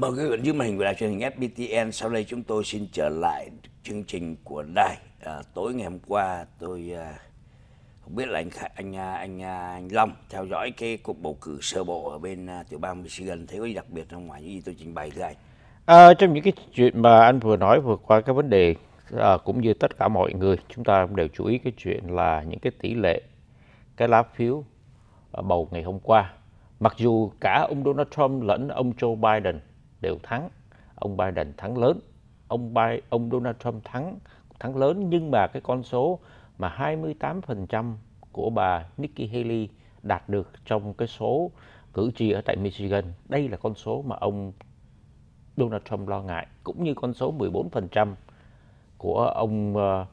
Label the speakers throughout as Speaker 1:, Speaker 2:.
Speaker 1: Cảm ơn các bạn giữ màn của đài truyền hình FPTN. Sau đây chúng tôi xin trở lại chương trình của đài. À, tối ngày hôm qua tôi à, không biết là anh anh à, anh à, anh Long theo dõi cái cuộc bầu cử sơ bộ ở bên à, tiểu bang Michigan thấy có gì đặc biệt không ngoài những gì tôi trình bày thưa anh?
Speaker 2: À, trong những cái chuyện mà anh vừa nói vượt qua cái vấn đề à, cũng như tất cả mọi người chúng ta đều chú ý cái chuyện là những cái tỷ lệ cái lá phiếu à, bầu ngày hôm qua mặc dù cả ông Donald Trump lẫn ông Joe Biden đều thắng ông Biden thắng lớn ông Biden, ông Donald Trump thắng thắng lớn nhưng mà cái con số mà 28% của bà Nikki Haley đạt được trong cái số cử tri ở tại Michigan đây là con số mà ông Donald Trump lo ngại cũng như con số 14% của ông ờ,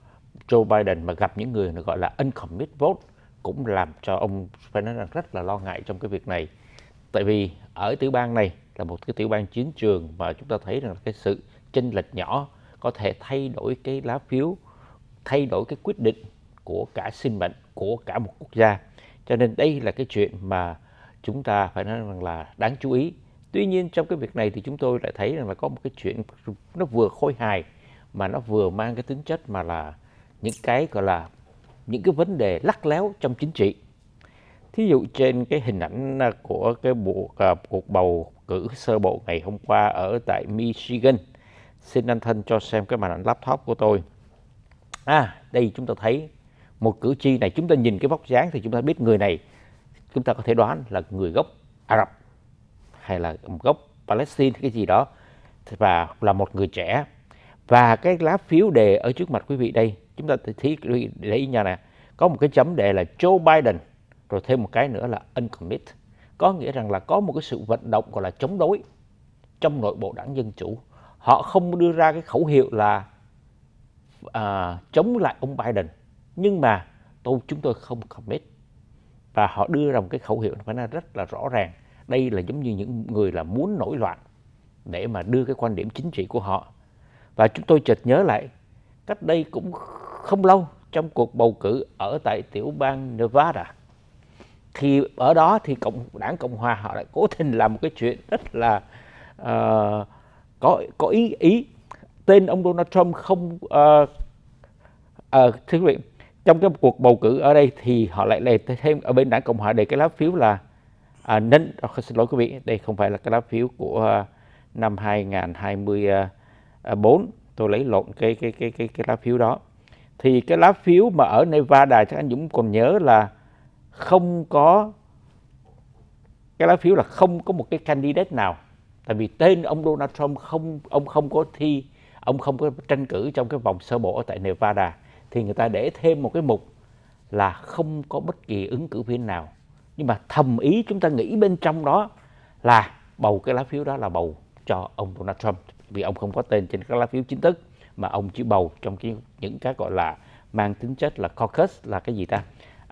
Speaker 2: Joe Biden mà gặp những người gọi là uncommitted vote cũng làm cho ông Fernandez rất là lo ngại trong cái việc này. Tại vì ở tiểu bang này là một cái tiểu bang chiến trường mà chúng ta thấy rằng cái sự chênh lệch nhỏ có thể thay đổi cái lá phiếu thay đổi cái quyết định của cả sinh mệnh của cả một quốc gia cho nên đây là cái chuyện mà chúng ta phải nói rằng là đáng chú ý tuy nhiên trong cái việc này thì chúng tôi lại thấy rằng là có một cái chuyện nó vừa khôi hài mà nó vừa mang cái tính chất mà là những cái gọi là những cái vấn đề lắc léo trong chính trị Thí dụ trên cái hình ảnh à, của cái buộc cuộc à, bầu cử sơ bộ ngày hôm qua ở tại Michigan. Xin anh thân cho xem cái màn ảnh laptop của tôi. À, đây chúng ta thấy một cử tri này chúng ta nhìn cái vóc dáng thì chúng ta biết người này chúng ta có thể đoán là người gốc Ả Rập hay là gốc Palestine cái gì đó và là một người trẻ và cái lá phiếu đề ở trước mặt quý vị đây chúng ta thấy để ý nha nè có một cái chấm đề là Joe Biden rồi thêm một cái nữa là uncommit có nghĩa rằng là có một cái sự vận động gọi là chống đối trong nội bộ đảng dân chủ họ không đưa ra cái khẩu hiệu là à, chống lại ông Biden nhưng mà tôi chúng tôi không commit và họ đưa ra một cái khẩu hiệu phải nói rất là rõ ràng đây là giống như những người là muốn nổi loạn để mà đưa cái quan điểm chính trị của họ và chúng tôi chợt nhớ lại cách đây cũng không lâu trong cuộc bầu cử ở tại tiểu bang Nevada thì ở đó thì cộng đảng cộng hòa họ lại cố tình làm một cái chuyện rất là uh, có có ý ý tên ông Donald Trump không uh, uh, thưa quý vị trong cái cuộc bầu cử ở đây thì họ lại đề thêm ở bên đảng cộng hòa để cái lá phiếu là uh, à, nên uh, xin lỗi quý vị đây không phải là cái lá phiếu của uh, năm 2024 tôi lấy lộn cái cái cái cái cái lá phiếu đó thì cái lá phiếu mà ở Nevada chắc anh Dũng còn nhớ là không có cái lá phiếu là không có một cái candidate nào tại vì tên ông Donald Trump không ông không có thi ông không có tranh cử trong cái vòng sơ bộ ở tại Nevada thì người ta để thêm một cái mục là không có bất kỳ ứng cử viên nào nhưng mà thầm ý chúng ta nghĩ bên trong đó là bầu cái lá phiếu đó là bầu cho ông Donald Trump vì ông không có tên trên các lá phiếu chính thức mà ông chỉ bầu trong cái, những cái gọi là mang tính chất là caucus là cái gì ta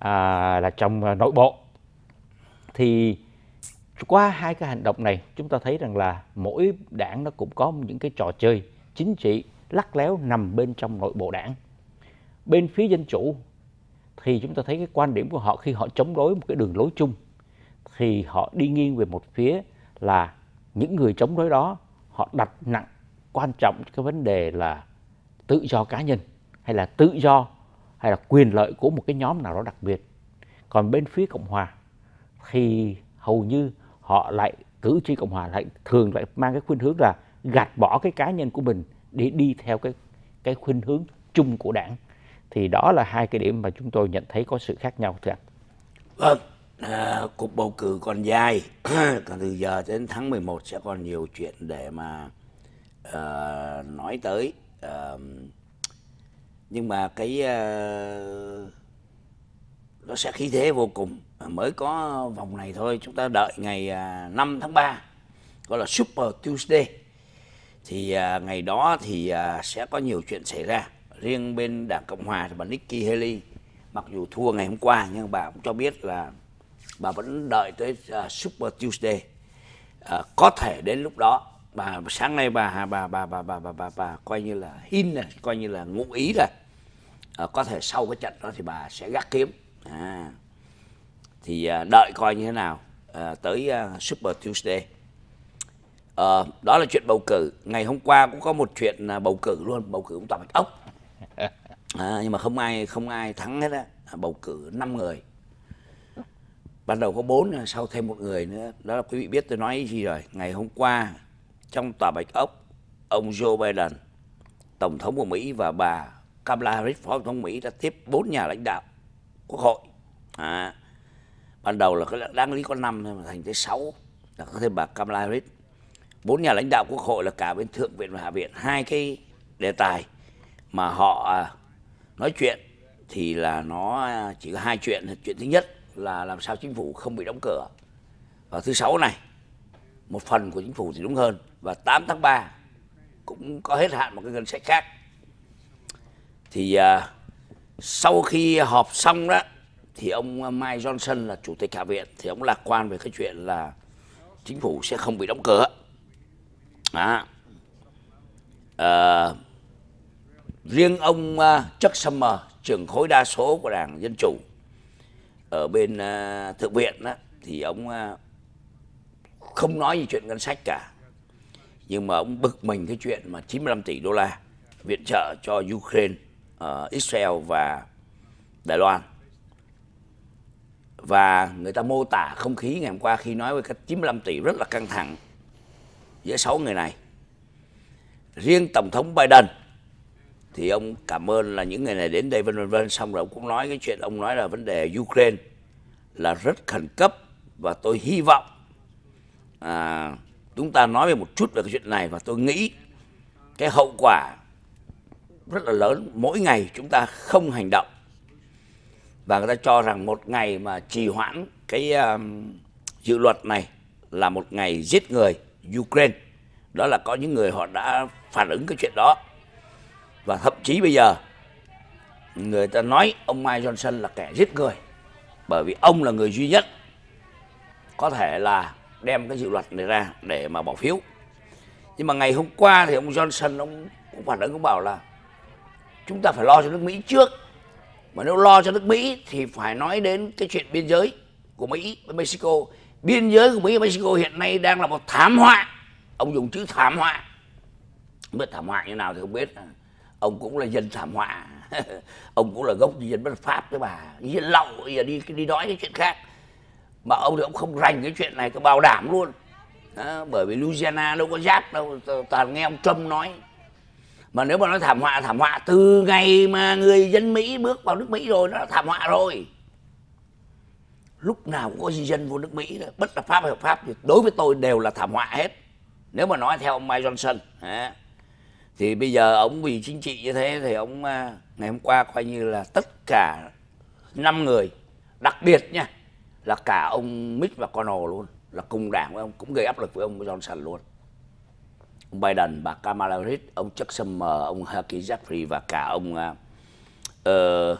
Speaker 2: à, là trong à, nội bộ thì qua hai cái hành động này chúng ta thấy rằng là mỗi đảng nó cũng có những cái trò chơi chính trị lắc léo nằm bên trong nội bộ đảng bên phía dân chủ thì chúng ta thấy cái quan điểm của họ khi họ chống đối một cái đường lối chung thì họ đi nghiêng về một phía là những người chống đối đó họ đặt nặng quan trọng cái vấn đề là tự do cá nhân hay là tự do hay là quyền lợi của một cái nhóm nào đó đặc biệt. Còn bên phía Cộng hòa thì hầu như họ lại cử tri Cộng hòa lại thường lại mang cái khuynh hướng là gạt bỏ cái cá nhân của mình để đi theo cái cái khuynh hướng chung của đảng. Thì đó là hai cái điểm mà chúng tôi nhận thấy có sự khác nhau thưa anh.
Speaker 1: Vâng, à, cuộc bầu cử còn dài, còn từ giờ đến tháng 11 sẽ còn nhiều chuyện để mà uh, nói tới. Uh, nhưng mà cái uh, nó sẽ khí thế vô cùng mới có vòng này thôi chúng ta đợi ngày 5 à, tháng 3 gọi là Super Tuesday thì uh, ngày đó thì uh, sẽ có nhiều chuyện xảy ra riêng bên đảng cộng hòa thì bà Nikki Haley mặc dù thua ngày hôm qua nhưng bà cũng cho biết là bà vẫn đợi tới uh, Super Tuesday uh, có thể đến lúc đó bà sáng nay bà bà bà bà bà bà bà, bà coi như là hin coi như là ngụ ý rồi à, có thể sau cái trận đó thì bà sẽ gác kiếm à, thì à, đợi coi như thế nào à, tới à, Super Tuesday à, đó là chuyện bầu cử ngày hôm qua cũng có một chuyện à, bầu cử luôn bầu cử cũng toàn bạch ốc à, nhưng mà không ai không ai thắng hết á à, bầu cử 5 người ban đầu có bốn à, sau thêm một người nữa đó là quý vị biết tôi nói gì rồi ngày hôm qua trong tòa bạch ốc ông Joe Biden tổng thống của Mỹ và bà Kamala Harris, Phó Tổng thống Mỹ đã tiếp bốn nhà lãnh đạo quốc hội. À, ban đầu là đáng lý có năm nhưng mà thành tới sáu là có thêm bà Kamala Harris. Bốn nhà lãnh đạo quốc hội là cả bên Thượng viện và Hạ viện. Hai cái đề tài mà họ à, nói chuyện thì là nó à, chỉ có hai chuyện. Chuyện thứ nhất là làm sao chính phủ không bị đóng cửa vào thứ sáu này. Một phần của chính phủ thì đúng hơn. Và 8 tháng 3 cũng có hết hạn một cái ngân sách khác thì à, sau khi họp xong đó thì ông Mike Johnson là chủ tịch hạ viện thì ông lạc quan về cái chuyện là chính phủ sẽ không bị đóng cửa à, à, riêng ông uh, Chuck Schumer trưởng khối đa số của đảng dân chủ ở bên uh, thượng viện đó, thì ông uh, không nói gì chuyện ngân sách cả nhưng mà ông bực mình cái chuyện mà 95 tỷ đô la viện trợ cho Ukraine uh, Israel và Đài Loan và người ta mô tả không khí ngày hôm qua khi nói với cách 95 tỷ rất là căng thẳng giữa sáu người này riêng tổng thống Biden thì ông cảm ơn là những người này đến đây vân vân vân xong rồi ông cũng nói cái chuyện ông nói là vấn đề Ukraine là rất khẩn cấp và tôi hy vọng à, chúng ta nói về một chút về cái chuyện này và tôi nghĩ cái hậu quả rất là lớn mỗi ngày chúng ta không hành động và người ta cho rằng một ngày mà trì hoãn cái uh, dự luật này là một ngày giết người Ukraine đó là có những người họ đã phản ứng cái chuyện đó và thậm chí bây giờ người ta nói ông Mike Johnson là kẻ giết người bởi vì ông là người duy nhất có thể là đem cái dự luật này ra để mà bỏ phiếu nhưng mà ngày hôm qua thì ông Johnson ông cũng phản ứng cũng bảo là chúng ta phải lo cho nước Mỹ trước mà nếu lo cho nước Mỹ thì phải nói đến cái chuyện biên giới của Mỹ với Mexico biên giới của Mỹ và Mexico hiện nay đang là một thảm họa ông dùng chữ thảm họa không biết thảm họa như nào thì không biết ông cũng là dân thảm họa ông cũng là gốc dân bất pháp đấy bà dân lậu giờ đi đi nói cái chuyện khác mà ông thì ông không rành cái chuyện này tôi bảo đảm luôn đó, bởi vì Louisiana đâu có giáp đâu toàn nghe ông Trump nói mà nếu mà nói thảm họa thảm họa từ ngày mà người dân mỹ bước vào nước mỹ rồi nó là thảm họa rồi lúc nào cũng có di dân vô nước mỹ bất hợp pháp hợp pháp thì đối với tôi đều là thảm họa hết nếu mà nói theo ông mike johnson thì bây giờ ông vì chính trị như thế thì ông à, ngày hôm qua coi như là tất cả năm người đặc biệt nha là cả ông Mitch và Connell luôn là cùng đảng với ông cũng gây áp lực với ông Johnson luôn ông Biden, bà Kamala Harris, ông Chuck Schumer, ông Haki Jeffrey và cả ông uh,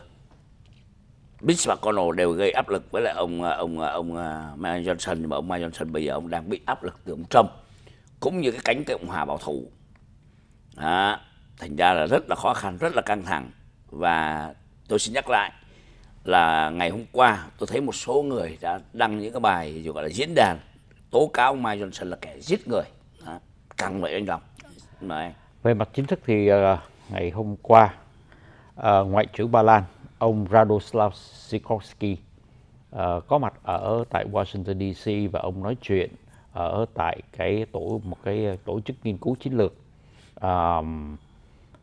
Speaker 1: Mitch McConnell đều gây áp lực với lại ông ờ, ông ông, ông Mike Johnson nhưng mà ông Mike Johnson bây giờ ông đang bị áp lực từ ông Trump cũng như cái cánh cộng hòa bảo thủ. Đó, thành ra là rất là khó khăn, rất là căng thẳng và tôi xin nhắc lại là ngày hôm qua tôi thấy một số người đã đăng những cái bài gọi là diễn đàn tố cáo Mike Johnson là kẻ giết người cần vậy anh Long Đấy.
Speaker 2: về mặt chính thức thì ờ, ngày hôm qua ờ, ngoại trưởng Ba Lan ông Radoslav Sikorsky ờ, có mặt ở tại Washington DC và ông nói chuyện ở tại cái tổ một cái tổ chức nghiên cứu chiến lược um,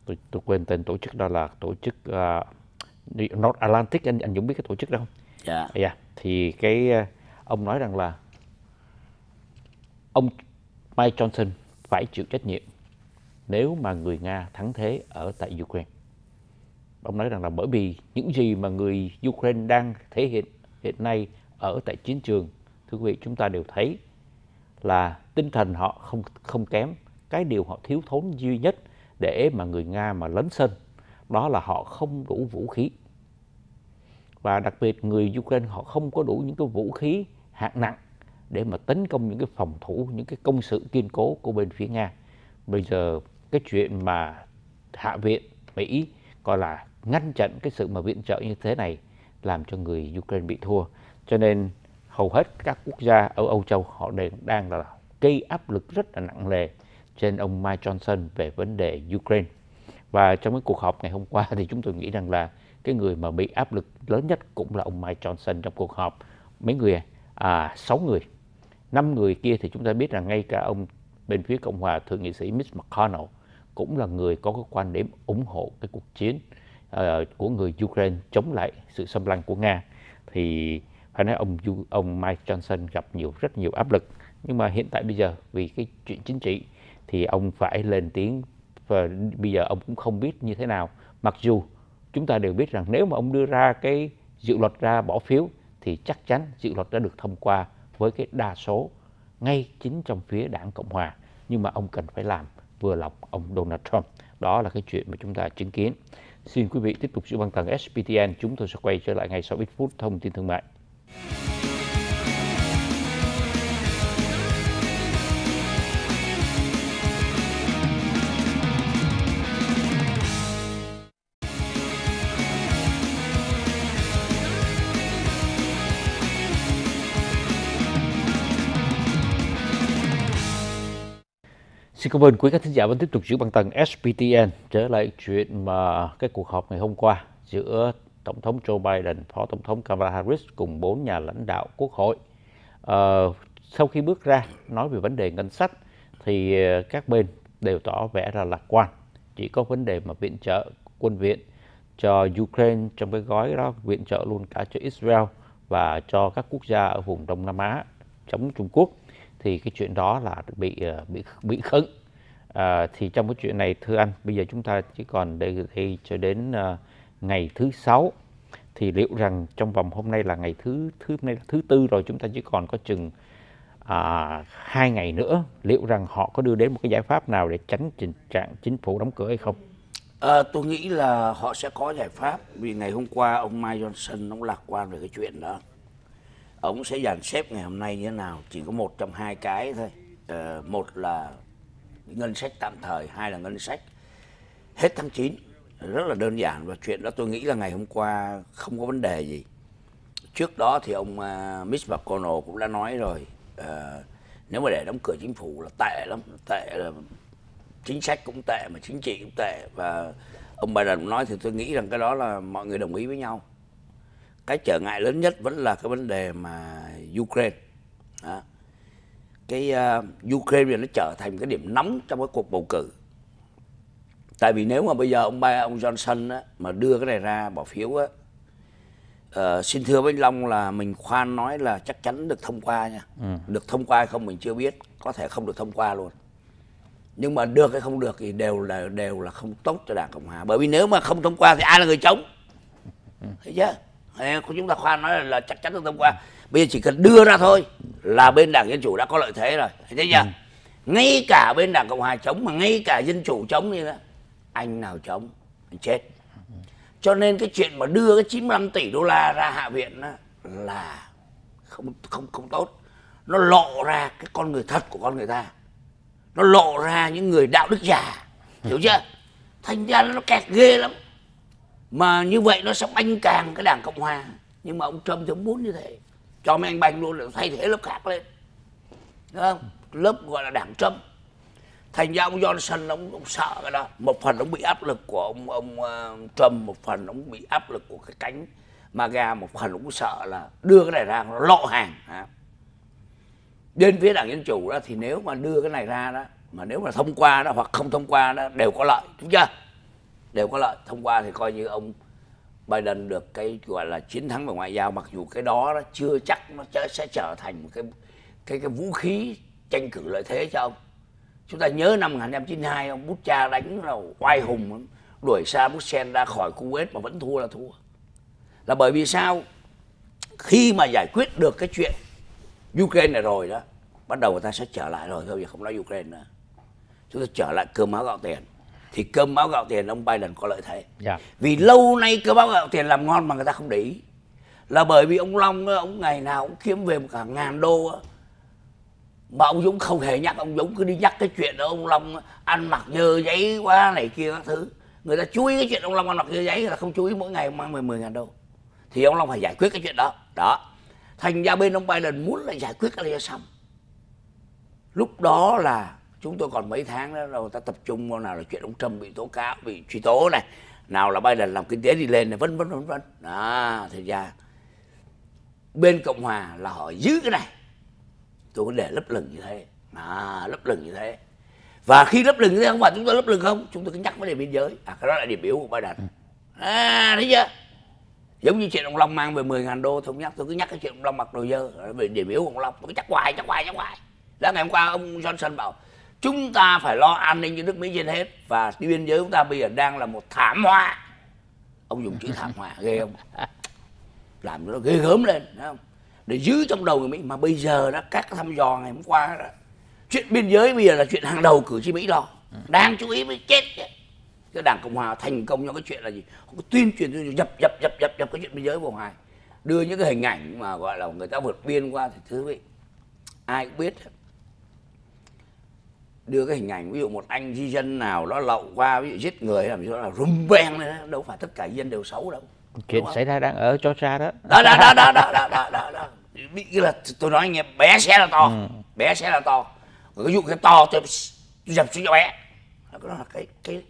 Speaker 2: tôi, tôi quên tên tổ chức đó là tổ chức uh, North Atlantic anh anh Dũng biết cái tổ chức đó không? Dạ. Yeah. Dạ. yeah. Thì cái ông nói rằng là ông Mike Johnson phải chịu trách nhiệm nếu mà người Nga thắng thế ở tại Ukraine. Ông nói rằng là bởi vì những gì mà người Ukraine đang thể hiện hiện nay ở tại chiến trường, thưa quý vị chúng ta đều thấy là tinh thần họ không không kém. Cái điều họ thiếu thốn duy nhất để mà người Nga mà lấn sân đó là họ không đủ vũ khí. Và đặc biệt người Ukraine họ không có đủ những cái vũ khí hạng nặng để mà tấn công những cái phòng thủ, những cái công sự kiên cố của bên phía Nga. Bây giờ cái chuyện mà Hạ viện Mỹ gọi là ngăn chặn cái sự mà viện trợ như thế này làm cho người Ukraine bị thua. Cho nên hầu hết các quốc gia ở Âu Châu họ đều đang là gây áp lực rất là nặng nề trên ông Mike Johnson về vấn đề Ukraine. Và trong cái cuộc họp ngày hôm qua thì chúng tôi nghĩ rằng là cái người mà bị áp lực lớn nhất cũng là ông Mike Johnson trong cuộc họp. Mấy người, à, 6 à, người năm người kia thì chúng ta biết rằng ngay cả ông bên phía Cộng hòa Thượng nghị sĩ Mitch McConnell cũng là người có cái quan điểm ủng hộ cái cuộc chiến uh, của người Ukraine chống lại sự xâm lăng của Nga thì phải nói ông ông Mike Johnson gặp nhiều rất nhiều áp lực nhưng mà hiện tại bây giờ vì cái chuyện chính trị thì ông phải lên tiếng và bây giờ ông cũng không biết như thế nào mặc dù chúng ta đều biết rằng nếu mà ông đưa ra cái dự luật ra bỏ phiếu thì chắc chắn dự luật đã được thông qua với cái đa số ngay chính trong phía đảng Cộng Hòa. Nhưng mà ông cần phải làm vừa lọc ông Donald Trump. Đó là cái chuyện mà chúng ta chứng kiến. Xin quý vị tiếp tục sự băng tầng SPTN. Chúng tôi sẽ quay trở lại ngay sau ít phút thông tin thương mại. Xin cảm ơn quý khán thính giả vẫn tiếp tục giữ băng tầng SPTN trở lại chuyện mà cái cuộc họp ngày hôm qua giữa Tổng thống Joe Biden, Phó Tổng thống Kamala Harris cùng bốn nhà lãnh đạo Quốc hội. À, sau khi bước ra nói về vấn đề ngân sách thì ờ, các bên đều tỏ vẻ là lạc quan. Chỉ có vấn đề mà viện trợ quân viện cho Ukraine trong cái gói đó viện trợ luôn cả cho Israel và cho các quốc gia ở vùng Đông Nam Á chống Trung Quốc thì cái chuyện đó là bị ờ, bị bị khứng à, ờ, thì trong cái chuyện này thưa anh bây giờ chúng ta chỉ còn đây đây cho đến uh, ngày thứ sáu thì liệu rằng trong vòng hôm nay là ngày thứ thứ hôm nay là thứ tư rồi chúng ta chỉ còn có chừng à, hai ngày nữa liệu rằng họ có đưa đến một cái giải pháp nào để tránh tình trạng chính phủ đóng cửa hay không
Speaker 1: à, tôi nghĩ là họ sẽ có giải pháp vì ngày hôm qua ông Mike Johnson ông lạc quan về cái chuyện đó ông sẽ dàn xếp ngày hôm nay như thế nào chỉ có một trong hai cái thôi ờ, một là ngân sách tạm thời hai là ngân sách hết tháng 9 rất là đơn giản và chuyện đó tôi nghĩ là ngày hôm qua không có vấn đề gì trước đó thì ông uh, ờ, Mitch McConnell cũng đã nói rồi uh, nếu mà để đóng cửa chính phủ là tệ lắm tệ là chính sách cũng tệ mà chính trị cũng tệ và ông Biden cũng nói thì tôi nghĩ rằng cái đó là mọi người đồng ý với nhau cái trở ngại lớn nhất vẫn là cái vấn đề mà Ukraine đó. cái uh, Ukraine nó trở thành cái điểm nóng trong cái cuộc bầu cử tại vì nếu mà bây giờ ông ba ông Johnson á, mà đưa cái này ra bỏ phiếu á, uh, xin thưa với Long là mình khoan nói là chắc chắn được thông qua nha ừ. được thông qua hay không mình chưa biết có thể không được thông qua luôn nhưng mà được hay không được thì đều là đều là không tốt cho đảng cộng hòa bởi vì nếu mà không thông qua thì ai là người chống ừ. thấy chưa của chúng ta khoan nói là, là chắc chắn được thông qua bây giờ chỉ cần đưa ra thôi là bên đảng dân chủ đã có lợi thế rồi thế nhỉ ừ. ngay cả bên đảng cộng hòa chống mà ngay cả dân chủ chống như đó anh nào chống anh chết cho nên cái chuyện mà đưa cái 95 tỷ đô la ra hạ viện đó là không không không tốt nó lộ ra cái con người thật của con người ta nó lộ ra những người đạo đức giả hiểu chưa thành ra nó kẹt ghê lắm mà như vậy nó sẽ banh càng cái đảng cộng hòa nhưng mà ông trump thì muốn như thế cho mấy anh banh luôn là thay thế lớp khác lên Đúng không lớp gọi là đảng trump thành ra ông johnson ông, ông sợ cái đó một phần ông bị áp lực của ông ông uh, trump một phần ông bị áp lực của cái cánh mà ga một phần ông cũng sợ là đưa cái này ra nó lộ hàng à. bên phía đảng dân chủ đó thì nếu mà đưa cái này ra đó mà nếu mà thông qua đó hoặc không thông qua đó đều có lợi đúng chưa đều có lợi thông qua thì coi như ông Biden được cái gọi là chiến thắng về ngoại giao mặc dù cái đó nó chưa chắc nó sẽ trở thành một cái cái cái vũ khí tranh cử lợi thế cho ông chúng ta nhớ năm 1992 ông bút cha đánh là oai hùng đuổi xa bút sen ra khỏi Kuwait mà vẫn thua là thua là bởi vì sao khi mà giải quyết được cái chuyện Ukraine này rồi đó bắt đầu người ta sẽ trở lại rồi thôi không nói Ukraine nữa chúng ta trở lại cơm áo gạo tiền thì cơm áo gạo tiền ông Biden có lợi thế. Yeah. Dạ. Vì lâu nay cơm áo gạo tiền làm ngon mà người ta không để ý. Là bởi vì ông Long ông ngày nào cũng kiếm về một cả ngàn đô mà ông Dũng không hề nhắc ông Dũng cứ đi nhắc cái chuyện đó ông Long ăn mặc dơ giấy quá này kia các thứ người ta chú ý cái chuyện ông Long ăn mặc dơ giấy là không chú ý mỗi ngày mang về 10 ngàn đô thì ông Long phải giải quyết cái chuyện đó đó thành ra bên ông Biden muốn là giải quyết cái này xong lúc đó là chúng tôi còn mấy tháng đó rồi ta tập trung vào nào là chuyện ông Trump bị tố cáo bị truy tố này nào là Biden làm kinh tế đi lên này vân vân vân vân đó thì ra bên Cộng hòa là họ giữ cái này tôi có để lấp lửng như thế à, lấp lửng như thế và khi lấp lửng như thế không phải chúng tôi lấp lửng không chúng tôi cứ nhắc vấn đề biên giới à cái đó là điểm yếu của Biden ừ. à thấy chưa giống như chuyện ông Long mang về 10 ngàn đô tôi nhắc tôi cứ nhắc cái chuyện ông Long mặc đồ dơ về điểm yếu của ông Long tôi cứ chắc hoài chắc hoài chắc hoài đó ngày hôm qua ông Johnson bảo chúng ta phải lo an ninh cho nước mỹ trên hết và biên giới chúng ta bây giờ đang là một thảm họa ông dùng chữ thảm họa ghê không làm nó ghê gớm lên đúng không để giữ trong đầu người mỹ mà bây giờ đó các thăm dò ngày hôm qua đó chuyện biên giới bây giờ là chuyện hàng đầu cử tri mỹ lo đang chú ý mới chết chứ cái đảng cộng hòa thành công trong cái chuyện là gì họ có tuyên truyền dập dập dập dập dập cái chuyện biên giới vào ngoài đưa những cái hình ảnh mà gọi là người ta vượt biên qua thì thứ vị ai cũng biết đưa cái hình ảnh ví dụ một anh di dân nào đó lậu qua ví dụ giết người làm cho là rung beng đấy, đâu phải tất cả dân đều xấu đâu
Speaker 2: chuyện xảy ra đang ở Cho Georgia đó đó đó đó đó đó đó đó, đó,
Speaker 1: đó. Bị, là tôi nói anh em bé xe là to ừ. bé xe là to ví dụ cái to tôi, tôi dập xuống cho bé đó là cái cái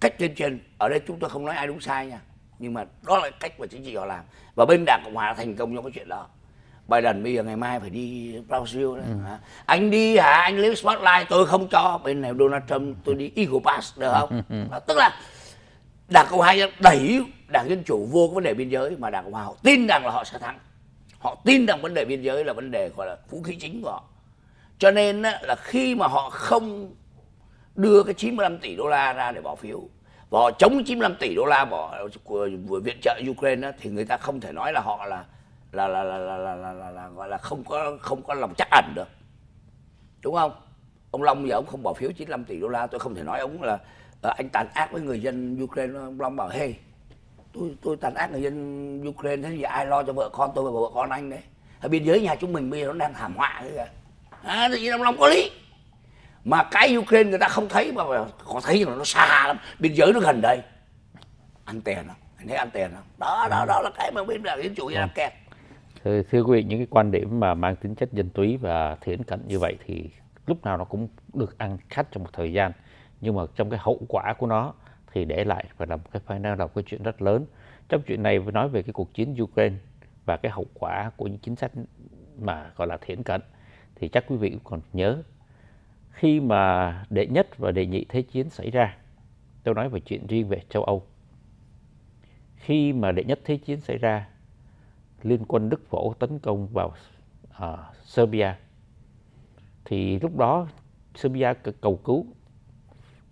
Speaker 1: cách tuyên truyền ở đây chúng tôi không nói ai đúng sai nha nhưng mà đó là cách mà chính trị họ làm và bên đảng cộng hòa thành công trong cái chuyện đó Biden bây giờ ngày mai phải đi Brazil đấy. Ừ. Anh đi hả? Anh lấy spotlight tôi không cho. Bên này Donald Trump tôi đi Eagle Pass được không? Đó, tức là Đảng Cộng Hòa đẩy Đảng Dân Chủ vô cái vấn đề biên giới mà Đảng Cộng Hòa họ tin rằng là họ sẽ thắng. Họ tin rằng vấn đề biên giới là vấn đề gọi là vũ khí chính của họ. Cho nên là khi mà họ không đưa cái 95 tỷ đô la ra để bỏ phiếu và họ chống 95 tỷ đô la bỏ của viện trợ Ukraine thì người ta không thể nói là họ là là là là là là, là, là, là gọi là không có không có lòng chắc ẩn được đúng không ông long giờ ông không bỏ phiếu 95 tỷ đô la tôi không thể nói ông là ờ, anh tàn ác với người dân ukraine ông long bảo hey tôi tôi tàn ác người dân ukraine thế thì ai lo cho vợ con tôi và vợ con anh đấy ở biên giới nhà chúng mình bây giờ nó đang thảm họa thế kìa à, thì ông long có lý mà cái ukraine người ta không thấy mà có thấy là nó xa lắm biên giới nó gần đây ăn tiền không anh thấy ăn tiền không đó đó đó là cái mà bên là cái chủ nghĩa vâng. là kẹt
Speaker 2: thưa, thưa quý vị những cái quan điểm mà mang tính chất dân túy và thiển cận như vậy thì lúc nào nó cũng được ăn khách trong một thời gian nhưng mà trong cái hậu quả của nó thì để lại và là một cái phải nói là cái chuyện rất lớn trong chuyện này nói về cái cuộc chiến Ukraine và cái hậu quả của những chính sách mà gọi là thiển cận thì chắc quý vị cũng còn nhớ khi mà đệ nhất và đệ nhị thế chiến xảy ra tôi nói về chuyện riêng về châu Âu khi mà đệ nhất thế chiến xảy ra liên quân Đức Phổ tấn công vào uh, Serbia. Thì lúc đó Serbia cầu cứu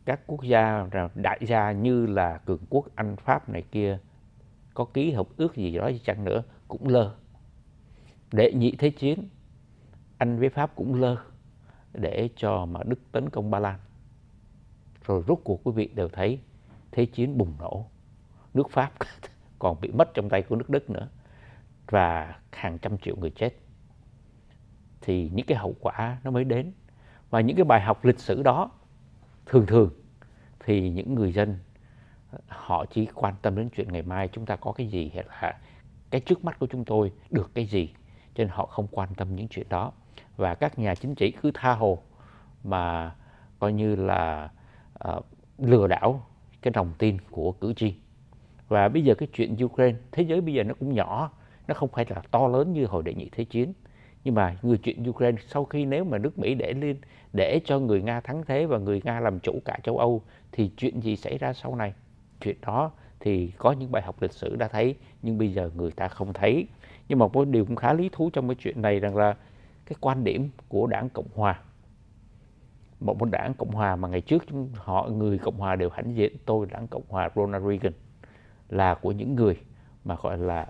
Speaker 2: các quốc gia đại gia như là cường quốc Anh Pháp này kia có ký hợp ước gì đó chăng nữa cũng lơ. Đệ nhị thế chiến Anh với Pháp cũng lơ để cho mà Đức tấn công Ba Lan. Rồi rốt cuộc quý vị đều thấy thế chiến bùng nổ. Nước Pháp còn bị mất trong tay của nước Đức nữa và hàng trăm triệu người chết thì những cái hậu quả nó mới đến và những cái bài học lịch sử đó thường thường thì những người dân họ chỉ quan tâm đến chuyện ngày mai chúng ta có cái gì hay là cái trước mắt của chúng tôi được cái gì cho nên họ không quan tâm những chuyện đó và các nhà chính trị cứ tha hồ mà coi như là uh, lừa đảo cái lòng tin của cử tri và bây giờ cái chuyện Ukraine thế giới bây giờ nó cũng nhỏ nó không phải là to lớn như hồi đệ nhị thế chiến nhưng mà người chuyện Ukraine sau khi nếu mà nước Mỹ để lên để cho người Nga thắng thế và người Nga làm chủ cả châu Âu thì chuyện gì xảy ra sau này chuyện đó thì có những bài học lịch sử đã thấy nhưng bây giờ người ta không thấy nhưng mà một điều cũng khá lý thú trong cái chuyện này rằng là cái quan điểm của đảng cộng hòa một một đảng cộng hòa mà ngày trước họ người cộng hòa đều hãnh diện tôi đảng cộng hòa Ronald Reagan là của những người mà gọi là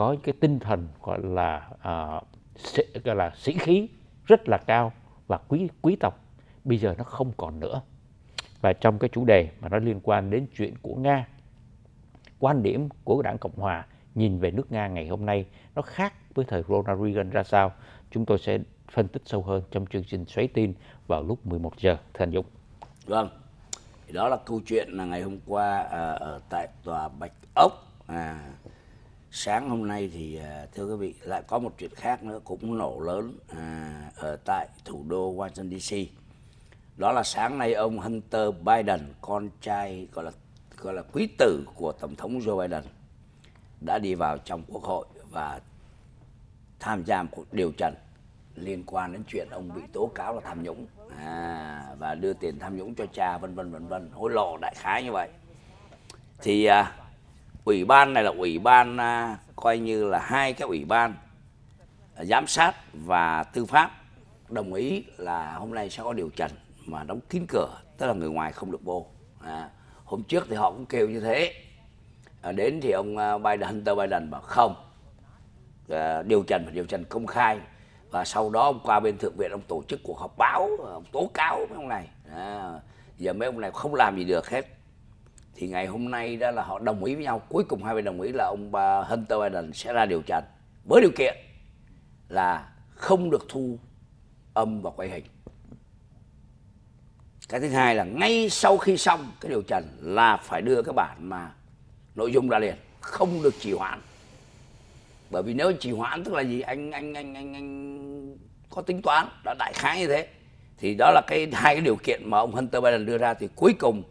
Speaker 2: có cái tinh thần gọi là à, sĩ, gọi là sĩ khí rất là cao và quý quý tộc bây giờ nó không còn nữa và trong cái chủ đề mà nó liên quan đến chuyện của nga quan điểm của đảng cộng hòa nhìn về nước nga ngày hôm nay nó khác với thời ronald reagan ra sao chúng tôi sẽ phân tích sâu hơn trong chương trình xoáy tin vào lúc 11 giờ thưa anh dũng
Speaker 1: vâng đó là câu chuyện là ngày hôm qua à, ở tại tòa bạch ốc à, sáng hôm nay thì à, thưa quý vị lại có một chuyện khác nữa cũng nổ lớn à, ở tại thủ đô Washington DC đó là sáng nay ông Hunter Biden con trai gọi là gọi là quý tử của tổng thống Joe Biden đã đi vào trong quốc hội và tham gia một cuộc điều trần liên quan đến chuyện ông bị tố cáo là tham nhũng à, và đưa tiền tham nhũng cho cha vân vân vân vân hối lộ đại khái như vậy thì à, ủy ban này là ủy ban à, coi như là hai cái ủy ban à, giám sát và tư pháp đồng ý là hôm nay sẽ có điều trần mà đóng kín cửa tức là người ngoài không được vô à, hôm trước thì họ cũng kêu như thế à, đến thì ông à, Biden Hunter Biden bảo không à, điều trần và điều trần công khai và sau đó ông qua bên thượng viện ông tổ chức cuộc họp báo ông tố cáo mấy ông này à, giờ mấy ông này không làm gì được hết thì ngày hôm nay đó là họ đồng ý với nhau cuối cùng hai bên đồng ý là ông Hunter Biden sẽ ra điều trần với điều kiện là không được thu âm và quay hình cái thứ hai là ngay sau khi xong cái điều trần là phải đưa cái bản mà nội dung ra liền không được trì hoãn bởi vì nếu trì hoãn tức là gì anh anh anh anh anh có tính toán đã đại khái như thế thì đó là cái hai cái điều kiện mà ông Hunter Biden đưa ra thì cuối cùng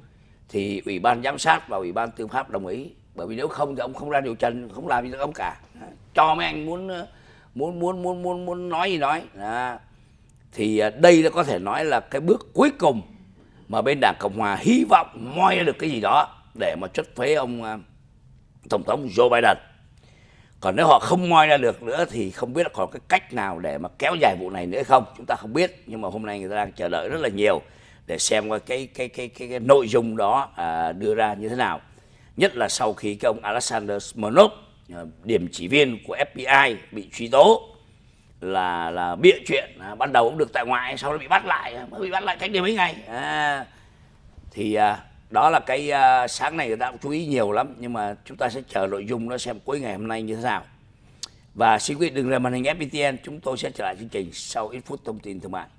Speaker 1: thì ủy ban giám sát và ủy ban tư pháp đồng ý bởi vì nếu không thì ông không ra điều trần không làm gì được ông cả cho mấy anh muốn ờ, muốn muốn muốn muốn muốn nói gì nói à. thì ờ, đây là có thể nói là cái bước cuối cùng mà bên đảng cộng hòa hy vọng moi ra được cái gì đó để mà chất phế ông ờ, tổng thống joe biden còn nếu họ không moi ra được nữa thì không biết là còn cái cách nào để mà kéo dài vụ này nữa không chúng ta không biết nhưng mà hôm nay người ta đang chờ đợi rất là nhiều để xem cái cái cái cái, cái, cái nội dung đó à, đưa ra như thế nào nhất là sau khi cái ông Alexander Smirnov à, điểm chỉ viên của FBI bị truy tố là là bịa chuyện à, ban đầu cũng được tại ngoại sau đó bị bắt lại à, mới bị bắt lại cách đây mấy ngày à, thì à, đó là cái à, sáng này người ta cũng chú ý nhiều lắm nhưng mà chúng ta sẽ chờ nội dung nó xem cuối ngày hôm nay như thế nào và xin quý vị đừng rời màn hình FPTN chúng tôi sẽ trở lại chương trình sau ít phút thông tin thương mại